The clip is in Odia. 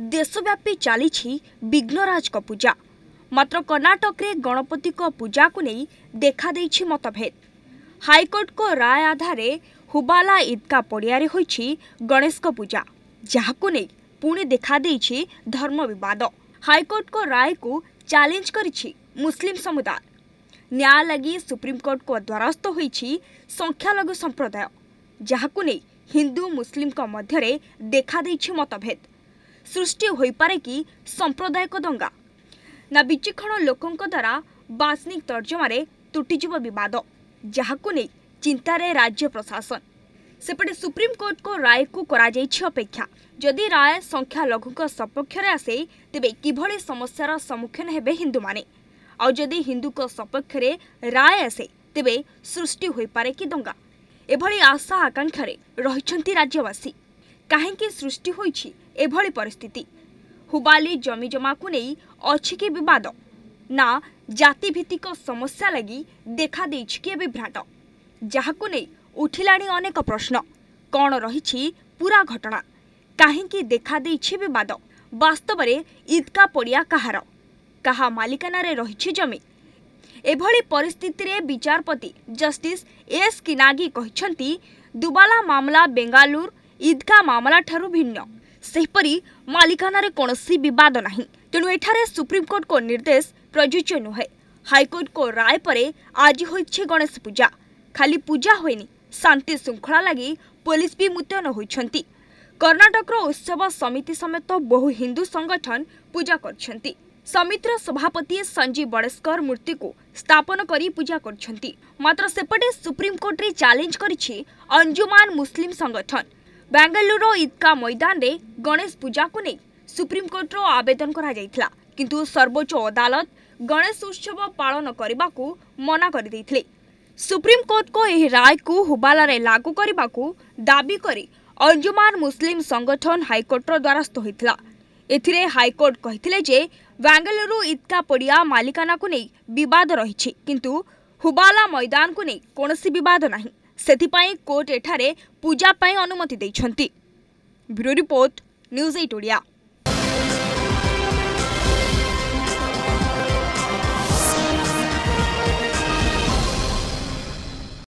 देशव्यापी चाहिँ विघ्राजको पूजा मत कर्णाटक गणपतिको पूजा को कुखादि मतभेद को राय आधार हुबाला इद्का परियर हुन्छ गणेशको पूजा जाकुन पि देखादे धर्म को बिवाद हैकोर्टको रायको च्यालेन्ज मुस्लिम समुदाय न्याय सुप्रीम कोर्ट को संप्रदाय लागप्रिमोर्ट्वार संख्याघु सम्प्रदाय जहाँ कुसलिमको मतभेद ସୃଷ୍ଟି ହୋଇପାରେ କି ସାମ୍ପ୍ରଦାୟିକ ଦଙ୍ଗା ନା ବିଚକ୍ଷଣ ଲୋକଙ୍କ ଦ୍ୱାରା ବାସ୍ନିକ ତର୍ଜମାରେ ତୁଟିଯିବ ବିବାଦ ଯାହାକୁ ନେଇ ଚିନ୍ତାରେ ରାଜ୍ୟ ପ୍ରଶାସନ ସେପଟେ ସୁପ୍ରିମକୋର୍ଟଙ୍କ ରାୟକୁ କରାଯାଇଛି ଅପେକ୍ଷା ଯଦି ରାୟ ସଂଖ୍ୟାଲଘୁଙ୍କ ସପକ୍ଷରେ ଆସେ ତେବେ କିଭଳି ସମସ୍ୟାର ସମ୍ମୁଖୀନ ହେବେ ହିନ୍ଦୁମାନେ ଆଉ ଯଦି ହିନ୍ଦୁଙ୍କ ସପକ୍ଷରେ ରାୟ ଆସେ ତେବେ ସୃଷ୍ଟି ହୋଇପାରେ କି ଦଙ୍ଗା ଏଭଳି ଆଶା ଆକାଂକ୍ଷାରେ ରହିଛନ୍ତି ରାଜ୍ୟବାସୀ କାହିଁକି ସୃଷ୍ଟି ହୋଇଛି ଏଭଳି ପରିସ୍ଥିତି ହୁବାଲି ଜମିଜମାକୁ ନେଇ ଅଛି କି ବିବାଦ ନା ଜାତିଭିତ୍ତିକ ସମସ୍ୟା ଲାଗି ଦେଖାଦେଇଛି କି ବିଭ୍ରାଟ ଯାହାକୁ ନେଇ ଉଠିଲାଣି ଅନେକ ପ୍ରଶ୍ନ କ'ଣ ରହିଛି ପୁରା ଘଟଣା କାହିଁକି ଦେଖାଦେଇଛି ବିବାଦ ବାସ୍ତବରେ ଇଦ୍କା ପଡ଼ିଆ କାହାର କାହା ମାଲିକାନାରେ ରହିଛି ଜମି ଏଭଳି ପରିସ୍ଥିତିରେ ବିଚାରପତି ଜଷ୍ଟିସ୍ ଏସ୍ କିନାଗି କହିଛନ୍ତି ଦୁବାଲା ମାମଲା ବେଙ୍ଗାଲୁରୁ ଇଦ୍ଗାହ ମାମଲାଠାରୁ ଭିନ୍ନ ସେହିପରି ମାଲିକାନାରେ କୌଣସି ବିବାଦ ନାହିଁ ତେଣୁ ଏଠାରେ ସୁପ୍ରିମକୋର୍ଟଙ୍କ ନିର୍ଦ୍ଦେଶ ପ୍ରଯୁଜ୍ୟ ନୁହେଁ ହାଇକୋର୍ଟଙ୍କ ରାୟ ପରେ ଆଜି ହୋଇଛି ଗଣେଶ ପୂଜା ଖାଲି ପୂଜା ହୋଇନି ଶାନ୍ତି ଶୃଙ୍ଖଳା ଲାଗି ପୋଲିସ ବି ମୁତୟନ ହୋଇଛନ୍ତି କର୍ଣ୍ଣାଟକର ଉତ୍ସବ ସମିତି ସମେତ ବହୁ ହିନ୍ଦୁ ସଂଗଠନ ପୂଜା କରିଛନ୍ତି ସମିତିର ସଭାପତି ସଞ୍ଜୀବ ବଡ଼େସ୍କର ମୂର୍ତ୍ତିକୁ ସ୍ଥାପନ କରି ପୂଜା କରିଛନ୍ତି ମାତ୍ର ସେପଟେ ସୁପ୍ରିମକୋର୍ଟରେ ଚ୍ୟାଲେଞ୍ଜ କରିଛି ଅଞ୍ଜୁମାନ ମୁସଲିମ ସଂଗଠନ ବାଙ୍ଗାଲୁର ଇଦ୍କା ମଇଦାନରେ ଗଣେଶ ପୂଜାକୁ ନେଇ ସୁପ୍ରିମକୋର୍ଟର ଆବେଦନ କରାଯାଇଥିଲା କିନ୍ତୁ ସର୍ବୋଚ୍ଚ ଅଦାଲତ ଗଣେଶ ଉତ୍ସବ ପାଳନ କରିବାକୁ ମନା କରିଦେଇଥିଲେ ସୁପ୍ରିମକୋର୍ଟଙ୍କ ଏହି ରାୟକୁ ହୁବାଲାରେ ଲାଗୁ କରିବାକୁ ଦାବି କରି ଅଞ୍ଜୁମାନ ମୁସଲିମ ସଂଗଠନ ହାଇକୋର୍ଟର ଦ୍ୱାରସ୍ଥ ହୋଇଥିଲା ଏଥିରେ ହାଇକୋର୍ଟ କହିଥିଲେ ଯେ ବାଙ୍ଗାଲୁରୁ ଇଦ୍କା ପଡ଼ିଆ ମାଲିକାନାକୁ ନେଇ ବିବାଦ ରହିଛି କିନ୍ତୁ ହୁବାଲା ମୈଦାନକୁ ନେଇ କୌଣସି ବିବାଦ ନାହିଁ ସେଥିପାଇଁ କୋର୍ଟ ଏଠାରେ ପୂଜା ପାଇଁ ଅନୁମତି ଦେଇଛନ୍ତି bureau report news eight Odia